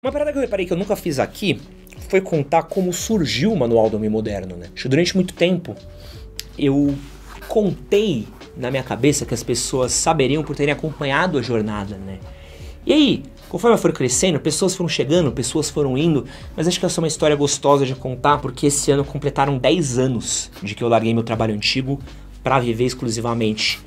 Uma parada que eu reparei que eu nunca fiz aqui foi contar como surgiu o Manual do Homem Moderno, né? durante muito tempo eu contei na minha cabeça que as pessoas saberiam por terem acompanhado a jornada, né? E aí, conforme eu for crescendo, pessoas foram chegando, pessoas foram indo, mas acho que essa é uma história gostosa de contar porque esse ano completaram 10 anos de que eu larguei meu trabalho antigo para viver exclusivamente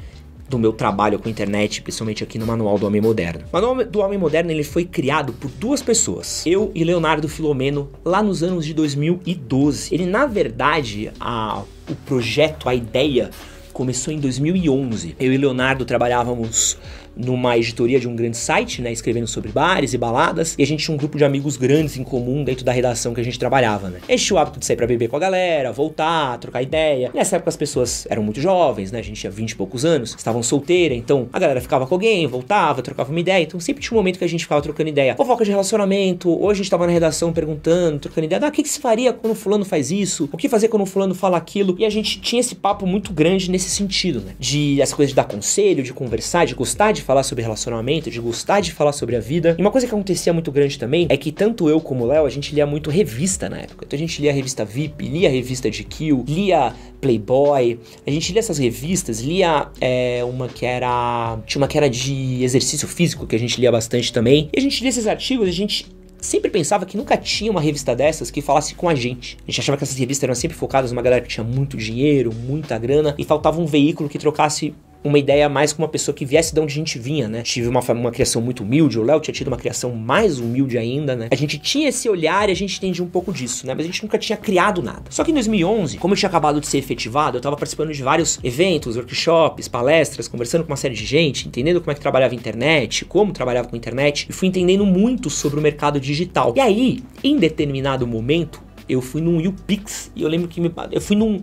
do meu trabalho com internet, principalmente aqui no Manual do Homem Moderno. O Manual do Homem Moderno ele foi criado por duas pessoas, eu e Leonardo Filomeno, lá nos anos de 2012. Ele, na verdade, a, o projeto, a ideia começou em 2011. Eu e Leonardo trabalhávamos numa editoria de um grande site, né, escrevendo sobre bares e baladas, e a gente tinha um grupo de amigos grandes em comum dentro da redação que a gente trabalhava, né. A gente tinha o hábito de sair para beber com a galera, voltar, trocar ideia. Nessa época as pessoas eram muito jovens, né, a gente tinha 20 e poucos anos, estavam solteira, então a galera ficava com alguém, voltava, trocava uma ideia, então sempre tinha um momento que a gente ficava trocando ideia. Fofoca de relacionamento, hoje a gente tava na redação perguntando, trocando ideia, ah, o que, que se faria quando fulano faz isso? O que fazer quando fulano fala aquilo? E a gente tinha esse papo muito grande nesse sentido, né, de as coisas de dar conselho, de conversar, de gostar de de falar sobre relacionamento, de gostar de falar sobre a vida. E uma coisa que acontecia muito grande também é que tanto eu como o Léo, a gente lia muito revista na época. Então a gente lia a revista VIP, lia a revista de Kill, lia Playboy. A gente lia essas revistas, lia é, uma que era. Tinha uma que era de exercício físico que a gente lia bastante também. E a gente lia esses artigos, e a gente sempre pensava que nunca tinha uma revista dessas que falasse com a gente. A gente achava que essas revistas eram sempre focadas numa galera que tinha muito dinheiro, muita grana e faltava um veículo que trocasse uma ideia mais com uma pessoa que viesse de onde a gente vinha, né? Tive uma, uma criação muito humilde, o Léo tinha tido uma criação mais humilde ainda, né? A gente tinha esse olhar e a gente entendia um pouco disso, né? Mas a gente nunca tinha criado nada. Só que em 2011, como eu tinha acabado de ser efetivado, eu tava participando de vários eventos, workshops, palestras, conversando com uma série de gente, entendendo como é que trabalhava a internet, como trabalhava com a internet, e fui entendendo muito sobre o mercado digital. E aí, em determinado momento, eu fui num YouPix e eu lembro que me, eu fui num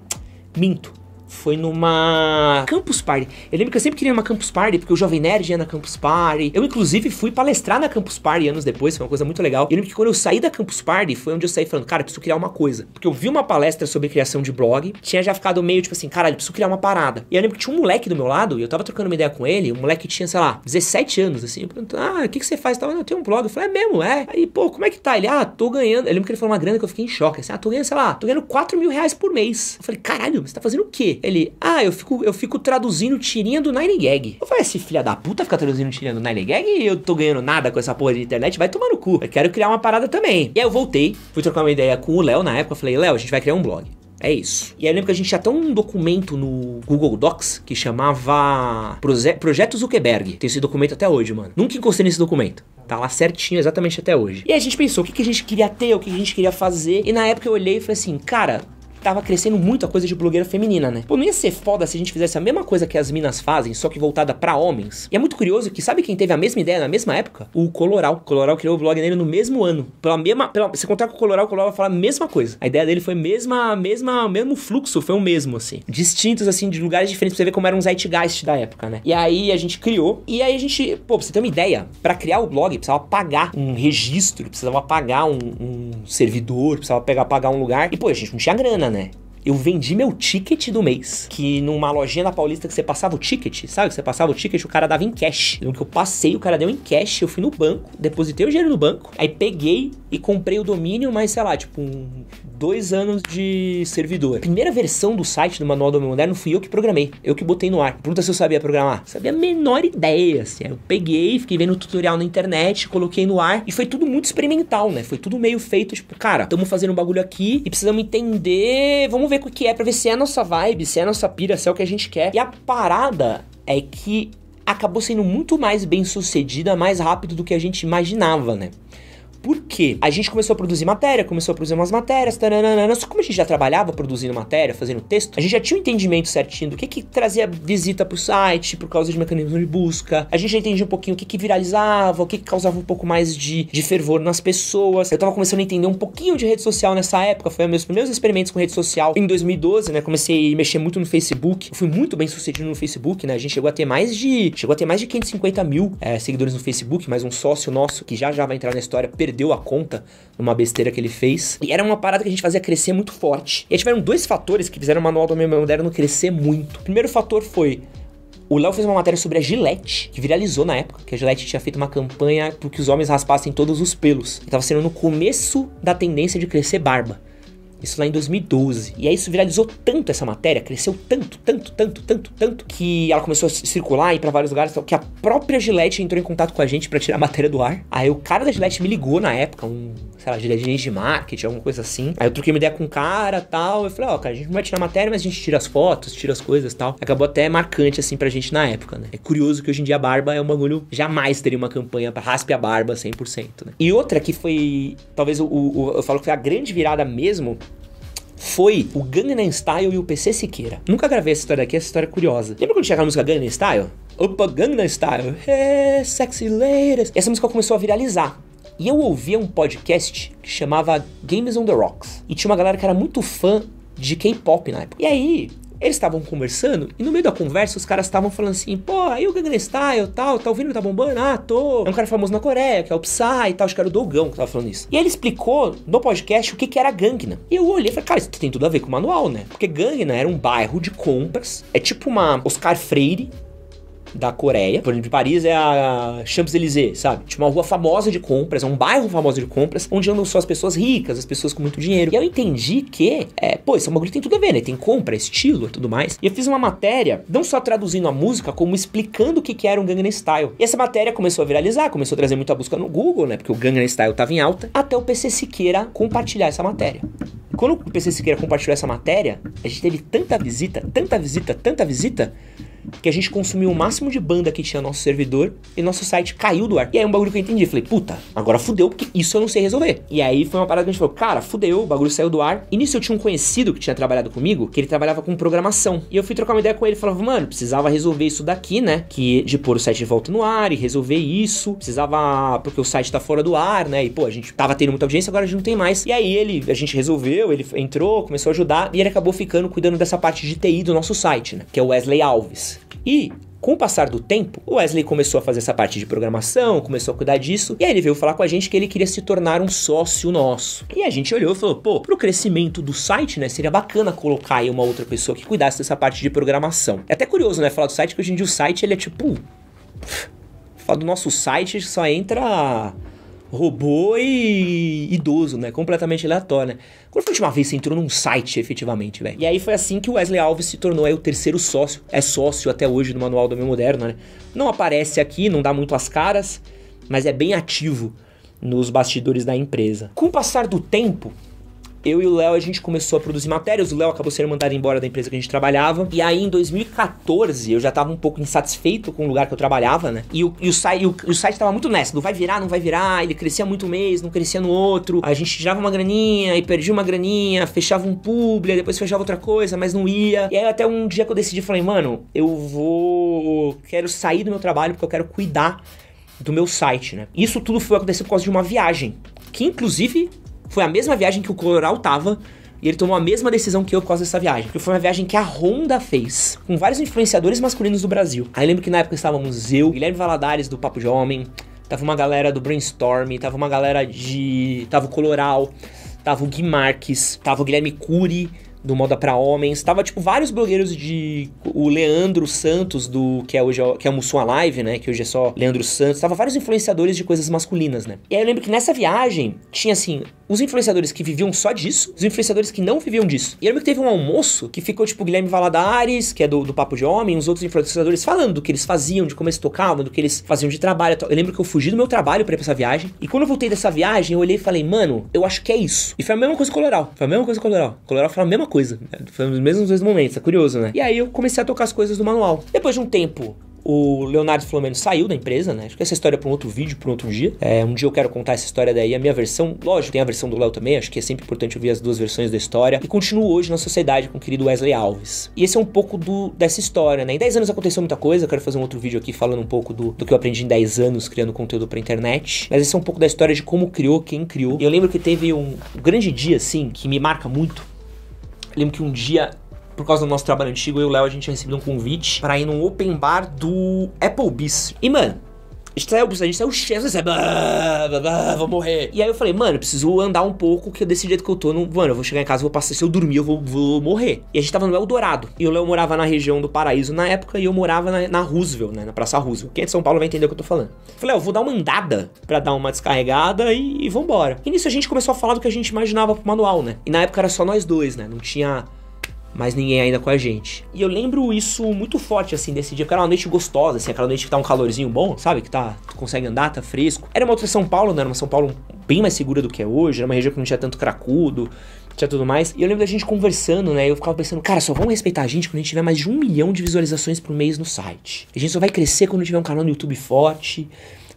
minto foi numa Campus Party. Eu lembro que eu sempre queria uma Campus Party, porque o Jovem Nerd ia na Campus Party. Eu, inclusive, fui palestrar na Campus Party anos depois, foi uma coisa muito legal. E eu lembro que quando eu saí da Campus Party, foi onde eu saí falando, cara, preciso criar uma coisa. Porque eu vi uma palestra sobre criação de blog, tinha já ficado meio tipo assim, caralho, preciso criar uma parada. E eu lembro que tinha um moleque do meu lado, e eu tava trocando uma ideia com ele, o um moleque tinha, sei lá, 17 anos, assim, Eu perguntando, ah, o que, que você faz? Eu eu tenho um blog. Eu falei, é mesmo, é. Aí, pô, como é que tá? Ele, ah, tô ganhando. Eu lembro que ele falou uma grana que eu fiquei em choque, assim, ah, tô ganhando, sei lá, tô ganhando 4 mil reais por mês. Eu falei, caralho, você tá fazendo o quê? Ele, ah, eu fico, eu fico traduzindo tirinha do Nine Gag. Eu falei, esse filha da puta fica traduzindo tirinha do Nine Gag e eu tô ganhando nada com essa porra de internet, vai tomar no cu. Eu quero criar uma parada também. E aí eu voltei, fui trocar uma ideia com o Léo na época, falei, Léo, a gente vai criar um blog. É isso. E aí eu lembro que a gente tinha até um documento no Google Docs que chamava Projeto Zuckerberg. Tem esse documento até hoje, mano. Nunca encostei nesse documento. Tá lá certinho, exatamente até hoje. E a gente pensou, o que, que a gente queria ter, o que a gente queria fazer. E na época eu olhei e falei assim, cara, tava crescendo muito a coisa de blogueira feminina, né? Pô, não ia ser foda se a gente fizesse a mesma coisa que as minas fazem, só que voltada para homens. E é muito curioso que sabe quem teve a mesma ideia na mesma época? O Coloral. O Coloral criou o blog dele no mesmo ano. Pela mesma, pela, se contar com o Coloral, o Coloral vai falar a mesma coisa. A ideia dele foi mesma, mesma, mesmo fluxo, foi o mesmo assim. Distintos assim de lugares diferentes, pra você ver como era um zeitgeist da época, né? E aí a gente criou e aí a gente, pô, pra você ter uma ideia, para criar o blog precisava pagar um registro, precisava pagar um, um servidor, precisava pegar pagar um lugar. E pô, a gente não tinha grana, né? né? Eu vendi meu ticket do mês. Que numa lojinha da Paulista que você passava o ticket, sabe? Que você passava o ticket, o cara dava em cash. No que eu passei, o cara deu em cash. Eu fui no banco, depositei o dinheiro no banco. Aí peguei e comprei o domínio, mas sei lá, tipo, um, dois anos de servidor. primeira versão do site do Manual do Homem Moderno fui eu que programei, eu que botei no ar. Pergunta se eu sabia programar. Sabia a menor ideia, assim. eu peguei, fiquei vendo tutorial na internet, coloquei no ar e foi tudo muito experimental, né? Foi tudo meio feito, tipo, cara, estamos fazendo um bagulho aqui e precisamos entender, vamos ver o que é pra ver se é a nossa vibe, se é a nossa pira, se é o que a gente quer. E a parada é que acabou sendo muito mais bem sucedida, mais rápido do que a gente imaginava, né? Por quê? A gente começou a produzir matéria, começou a produzir umas matérias, taranana. Só como a gente já trabalhava produzindo matéria, fazendo texto, a gente já tinha um entendimento certinho do que que trazia visita pro site por causa de mecanismo de busca. A gente já entendia um pouquinho o que que viralizava, o que que causava um pouco mais de, de fervor nas pessoas. Eu tava começando a entender um pouquinho de rede social nessa época, foi um meus primeiros experimentos com rede social em 2012, né? Comecei a mexer muito no Facebook. Eu fui muito bem sucedido no Facebook, né? A gente chegou a ter mais de chegou a ter mais de 550 mil é, seguidores no Facebook, mas um sócio nosso que já já vai entrar na história perdeu perdeu a conta numa besteira que ele fez. E era uma parada que a gente fazia crescer muito forte. E aí tiveram dois fatores que fizeram o Manual do Homem Moderno crescer muito. O primeiro fator foi o Léo fez uma matéria sobre a Gillette, que viralizou na época, que a Gillette tinha feito uma campanha para que os homens raspassem todos os pelos. E tava sendo no começo da tendência de crescer barba. Isso lá em 2012. E aí isso viralizou tanto essa matéria, cresceu tanto, tanto, tanto, tanto, tanto, que ela começou a circular e ir pra vários lugares, então, que a própria Gillette entrou em contato com a gente para tirar a matéria do ar. Aí o cara da Gillette me ligou na época, um, sei lá, gerente de marketing, alguma coisa assim. Aí eu troquei uma ideia com o cara tal. Eu falei, ó, oh, cara, a gente não vai tirar a matéria, mas a gente tira as fotos, tira as coisas tal. Acabou até marcante, assim, pra gente na época, né? É curioso que hoje em dia a barba é um bagulho. Jamais teria uma campanha pra raspe a barba 100%, né? E outra que foi, talvez o, o eu falo que foi a grande virada mesmo, foi o Gangnam Style e o PC Siqueira. Nunca gravei essa história aqui, essa história é curiosa. Lembra quando tinha aquela música Gangnam Style? Opa, Gangnam Style, hey, sexy ladies. Essa música começou a viralizar. E eu ouvia um podcast que chamava Games on the Rocks. E tinha uma galera que era muito fã de K-pop na época. E aí, eles estavam conversando e no meio da conversa os caras estavam falando assim, pô, aí o Gangnam Style tal, tá ouvindo, tá bombando? Ah, tô. É um cara famoso na Coreia, que é o Psy e tal, acho que era o Dogão que tava falando isso. E ele explicou no podcast o que que era Gangnam. E eu olhei e falei, cara, isso tem tudo a ver com o manual, né? Porque Gangnam era um bairro de compras, é tipo uma Oscar Freire, da Coreia. Por exemplo, Paris é a Champs-Élysées, sabe? Tinha uma rua famosa de compras, é um bairro famoso de compras, onde andam só as pessoas ricas, as pessoas com muito dinheiro. E eu entendi que, é, pô, isso é bagulho que tem tudo a ver, né? Tem compra, estilo e tudo mais. E eu fiz uma matéria, não só traduzindo a música, como explicando o que, que era um Gangnam Style. E essa matéria começou a viralizar, começou a trazer muita busca no Google, né? Porque o Gangnam Style tava em alta, até o PC Siqueira compartilhar essa matéria. Quando o PC Siqueira compartilhou essa matéria, a gente teve tanta visita, tanta visita, tanta visita, que a gente consumiu o máximo de banda que tinha nosso servidor e nosso site caiu do ar. E aí um bagulho que eu entendi, falei, puta, agora fudeu, porque isso eu não sei resolver. E aí foi uma parada que a gente falou, cara, fudeu, o bagulho saiu do ar. E nisso eu tinha um conhecido que tinha trabalhado comigo, que ele trabalhava com programação. E eu fui trocar uma ideia com ele, falava, mano, precisava resolver isso daqui, né? Que de pôr o site de volta no ar e resolver isso, precisava, porque o site tá fora do ar, né? E pô, a gente tava tendo muita audiência, agora a gente não tem mais. E aí ele, a gente resolveu, ele entrou, começou a ajudar e ele acabou ficando cuidando dessa parte de TI do nosso site, né? Que é o Wesley Alves. E com o passar do tempo, o Wesley começou a fazer essa parte de programação, começou a cuidar disso, e aí ele veio falar com a gente que ele queria se tornar um sócio nosso. E a gente olhou e falou: pô, pro crescimento do site, né, seria bacana colocar aí uma outra pessoa que cuidasse dessa parte de programação. É até curioso, né, falar do site, que hoje em dia o site ele é tipo. Falar do nosso site só entra robô e idoso, né? Completamente aleatório, né? Quando foi a última vez que você entrou num site, efetivamente, velho? E aí foi assim que o Wesley Alves se tornou aí é, o terceiro sócio. É sócio até hoje do Manual do Meio Moderno, né? Não aparece aqui, não dá muito as caras, mas é bem ativo nos bastidores da empresa. Com o passar do tempo, eu e o Léo a gente começou a produzir matérias. O Léo acabou sendo mandado embora da empresa que a gente trabalhava. E aí em 2014 eu já tava um pouco insatisfeito com o lugar que eu trabalhava, né? E o, e o, e o, o site tava muito nessa, Não vai virar, não vai virar. Ele crescia muito um mês, não crescia no outro. A gente tirava uma graninha e perdia uma graninha, fechava um publi, depois fechava outra coisa, mas não ia. E aí até um dia que eu decidi, falei, mano, eu vou. Quero sair do meu trabalho porque eu quero cuidar do meu site, né? Isso tudo foi acontecer por causa de uma viagem que inclusive foi a mesma viagem que o Coloral tava. E ele tomou a mesma decisão que eu por causa dessa viagem. Porque foi uma viagem que a Honda fez. Com vários influenciadores masculinos do Brasil. Aí lembro que na época estávamos eu, Guilherme Valadares, do Papo de Homem. Tava uma galera do Brainstorm. Tava uma galera de... Tava o Coloral. Tava o Gui Marques. Tava o Guilherme Cury do Moda para Homens. Tava, tipo, vários blogueiros de... O Leandro Santos, do que é hoje que é o Mussum Alive, né? Que hoje é só Leandro Santos. Tava vários influenciadores de coisas masculinas, né? E aí eu lembro que nessa viagem tinha, assim, os influenciadores que viviam só disso, os influenciadores que não viviam disso. E eu lembro que teve um almoço que ficou, tipo, Guilherme Valadares, que é do, do Papo de Homem, os outros influenciadores falando do que eles faziam, de como eles tocavam, do que eles faziam de trabalho. Eu lembro que eu fugi do meu trabalho para ir pra essa viagem. E quando eu voltei dessa viagem, eu olhei e falei, mano, eu acho que é isso. E foi a mesma coisa com o Coloral. Foi a mesma coisa com o Coloral. Coloral foi a mesma coisa. Né? Foi os mesmos dois momentos, é curioso, né? E aí eu comecei a tocar as coisas do manual. Depois de um tempo, o Leonardo Flomeno saiu da empresa, né? Acho que essa história é para um outro vídeo, para um outro dia. É, um dia eu quero contar essa história daí, a minha versão. Lógico, tem a versão do Léo também, acho que é sempre importante ouvir as duas versões da história. E continuo hoje na sociedade com o querido Wesley Alves. E esse é um pouco do, dessa história, né? Em 10 anos aconteceu muita coisa, eu quero fazer um outro vídeo aqui falando um pouco do, do que eu aprendi em 10 anos criando conteúdo pra internet. Mas esse é um pouco da história de como criou, quem criou. E eu lembro que teve um grande dia, assim, que me marca muito, lembro que um dia por causa do nosso trabalho antigo, eu e o Léo, a gente recebeu um convite para ir num open bar do Applebee's. E, mano, a gente saiu, a gente saiu cheio, você é vou morrer. E aí eu falei, mano, eu preciso andar um pouco, que é desse jeito que eu tô, não, mano, eu vou chegar em casa, vou passar, se eu dormir, eu vou, vou morrer. E a gente tava no Eldorado. E o Léo morava na região do Paraíso na época, e eu morava na, na Roosevelt, né, na Praça Roosevelt. Quem é de São Paulo vai entender o que eu tô falando. falei, eu vou dar uma andada pra dar uma descarregada e, e vambora. E nisso a gente começou a falar do que a gente imaginava pro manual, né? E na época era só nós dois, né? Não tinha mas ninguém ainda com a gente. E eu lembro isso muito forte, assim, desse dia, porque era uma noite gostosa, assim, aquela noite que tá um calorzinho bom, sabe? Que tá, tu consegue andar, tá fresco. Era uma outra São Paulo, né? Era uma São Paulo bem mais segura do que é hoje, era uma região que não tinha tanto cracudo, tinha tudo mais. E eu lembro da gente conversando, né? Eu ficava pensando, cara, só vão respeitar a gente quando a gente tiver mais de um milhão de visualizações por mês no site. A gente só vai crescer quando tiver um canal no YouTube forte,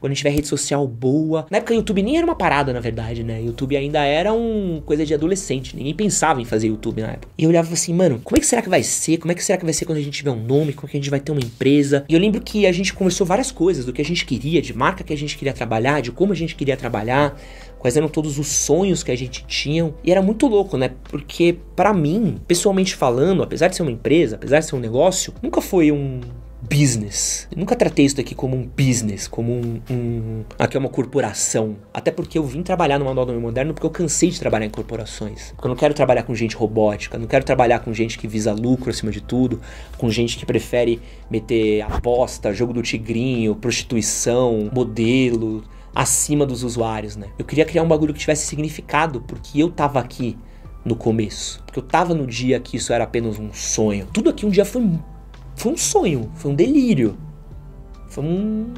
quando a gente tiver rede social boa. Na época, o YouTube nem era uma parada, na verdade, né? YouTube ainda era um coisa de adolescente. Ninguém pensava em fazer YouTube na época. E eu olhava assim, mano, como é que será que vai ser? Como é que será que vai ser quando a gente tiver um nome? Como é que a gente vai ter uma empresa? E eu lembro que a gente conversou várias coisas do que a gente queria, de marca que a gente queria trabalhar, de como a gente queria trabalhar quais eram todos os sonhos que a gente tinha. E era muito louco, né? Porque para mim, pessoalmente falando, apesar de ser uma empresa, apesar de ser um negócio, nunca foi um business. Eu nunca tratei isso daqui como um business, como um, um. Aqui é uma corporação. Até porque eu vim trabalhar no Manual do Homem Moderno porque eu cansei de trabalhar em corporações. Porque eu não quero trabalhar com gente robótica, não quero trabalhar com gente que visa lucro acima de tudo, com gente que prefere meter aposta, jogo do tigrinho, prostituição, modelo acima dos usuários, né? Eu queria criar um bagulho que tivesse significado, porque eu tava aqui no começo. Porque eu tava no dia que isso era apenas um sonho. Tudo aqui um dia foi foi um sonho, foi um delírio. Foi um.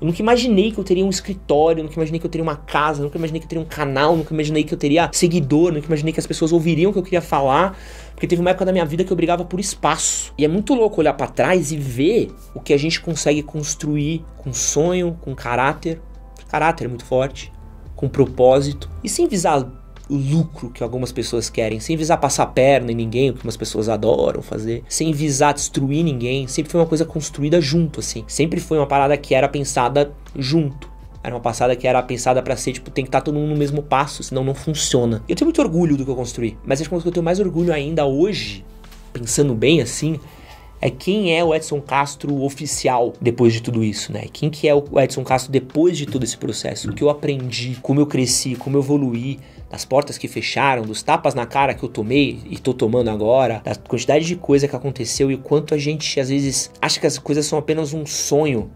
Eu nunca imaginei que eu teria um escritório, nunca imaginei que eu teria uma casa, nunca imaginei que eu teria um canal, nunca imaginei que eu teria seguidor, nunca imaginei que as pessoas ouviriam o que eu queria falar. Porque teve uma época da minha vida que eu brigava por espaço. E é muito louco olhar para trás e ver o que a gente consegue construir com sonho, com caráter. Caráter é muito forte, com propósito. E sem visar o lucro que algumas pessoas querem, sem visar passar perna em ninguém, o que umas pessoas adoram fazer, sem visar destruir ninguém, sempre foi uma coisa construída junto, assim. Sempre foi uma parada que era pensada junto. Era uma passada que era pensada para ser, tipo, tem que estar tá todo mundo no mesmo passo, senão não funciona. Eu tenho muito orgulho do que eu construí, mas acho que eu tenho mais orgulho ainda hoje, pensando bem assim, é quem é o Edson Castro oficial depois de tudo isso, né? Quem que é o Edson Castro depois de todo esse processo? O que eu aprendi, como eu cresci, como eu evoluí, das portas que fecharam, dos tapas na cara que eu tomei e tô tomando agora, da quantidade de coisa que aconteceu e o quanto a gente às vezes acha que as coisas são apenas um sonho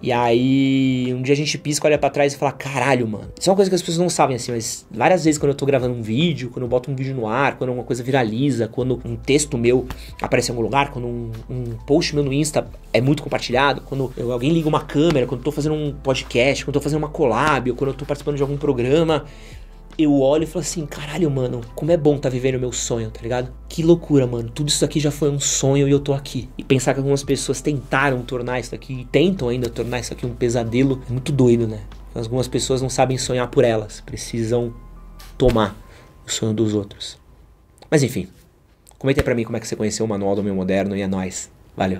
e aí, um dia a gente pisca, olha para trás e fala: caralho, mano. Isso é uma coisa que as pessoas não sabem, assim, mas várias vezes quando eu tô gravando um vídeo, quando eu boto um vídeo no ar, quando alguma coisa viraliza, quando um texto meu aparece em algum lugar, quando um, um post meu no Insta é muito compartilhado, quando eu, alguém liga uma câmera, quando eu tô fazendo um podcast, quando eu tô fazendo uma collab, ou quando eu tô participando de algum programa, eu olho e falo assim, caralho, mano, como é bom tá vivendo o meu sonho, tá ligado? Que loucura, mano. Tudo isso aqui já foi um sonho e eu tô aqui. E pensar que algumas pessoas tentaram tornar isso aqui e tentam ainda tornar isso aqui um pesadelo é muito doido, né? Algumas pessoas não sabem sonhar por elas, precisam tomar o sonho dos outros. Mas enfim, comenta para mim como é que você conheceu o Manual do Meu Moderno e é nóis. Valeu.